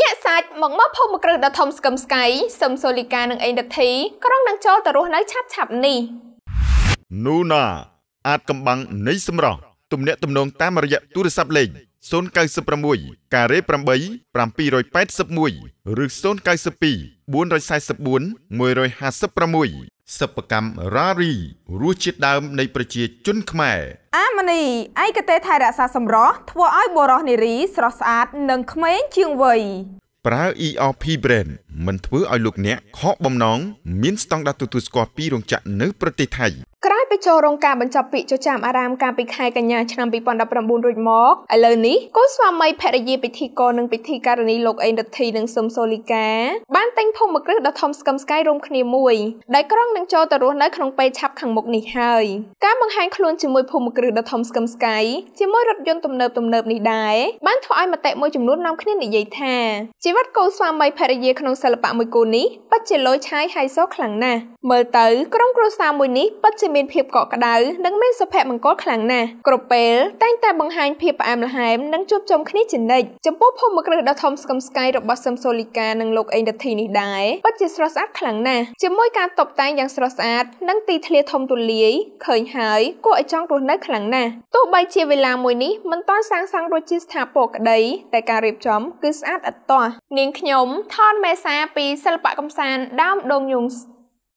ញាក់សាច់មកមកភូមិក្រឹសដ៏ធំស្កឹមស្កៃសឹមសូលីកានិងអេងដធីក្រុងនឹងចូលទៅរស់នៅឆាប់ឆាប់នេះនូណាអាចកំបាំងនៃសម្រស់ទំនាក់ទំនងតាមរយៈទូរស័ព្ទលេខ096ការ៉េ8 781ឬ092 444 156សិប្បកម្មរ៉ារីរសជាតិដើមនៃប្រជាជនខ្មែរអាម៉ានីឯកទេសថែរក្សាសម្រស់ធ្វើឲ្យបរោះនារីស្រស់ស្អាតនិងក្មេងជាងវ័យប្រើ ERP brand មិនធ្វើឲ្យលោកអ្នកខកបំណងមានស្តង់ដារទទួលស្គាល់ពីរោងចក្រនៅប្រទេសថៃពីចូលរោងការបញ្ចប់ពាក្យចចាមអារាមកាលពីខែកញ្ញាឆ្នាំ2019រួចមកឥឡូវនេះគូស្វាមីភរិយាពិធីករនិងពិធីការនីលោកអេងរិទ្ធីនិងស៊ឹមសូលីកា បានតែងភូមិគ្រឹះដ៏ធំស្កឹមស្កៃរួមគ្នាមួយដែលក្រុងនឹងចូលទៅរស់នៅក្នុងពេលឆាប់ខាងមុខនេះហើយការបង្ហាញខ្លួនជាមួយភូមិគ្រឹះដ៏ធំស្កឹមស្កៃជាមួយរថយន្តទំនើបទំនើបនេះដែរបានធ្វើឲ្យមតិមួយចំនួននាំគ្នានិយាយថាជីវិតគូស្វាមីភរិយាក្នុងសិល្បៈមួយគូនេះពិតជាលយឆាយហើយសូខ្លាំងណាស់មើលទៅក្រុមគ្រួសារមួយនេះពិតជាមានភាពភាពកក់ក្ដៅនិងមានសុភមង្គលខ្លាំងណាស់គ្រប់ពេលតែងតែបង្ហាញភាពផ្អែមល្ហែមនិងជួបជុំគ្នាជានិច្ចចំពោះភូមិគ្រឹះដ៏ធំស្កឹមស្កៃរបស់សឹមសូលីកានិងលោកអេងដធីនេះដែរពិតជាស្រស់ស្អាតខ្លាំងណាស់ជាមួយការតុបតែងយ៉ាងស្រស់ស្អាតនិងទីធ្លាធំទូលាយឃើញហើយគួរឲ្យចង់រស់នៅខ្លាំងណាស់ទោះបីជាវេលាមួយនេះមិនទាន់សាងសង់រួចជាស្ថាពរក្តីតែការរៀបចំ គឺស្អាតឥតទាស់នាងខ្ញុំថនមេសាពីសិល្បៈកំសាន្តដើមដូងញងស្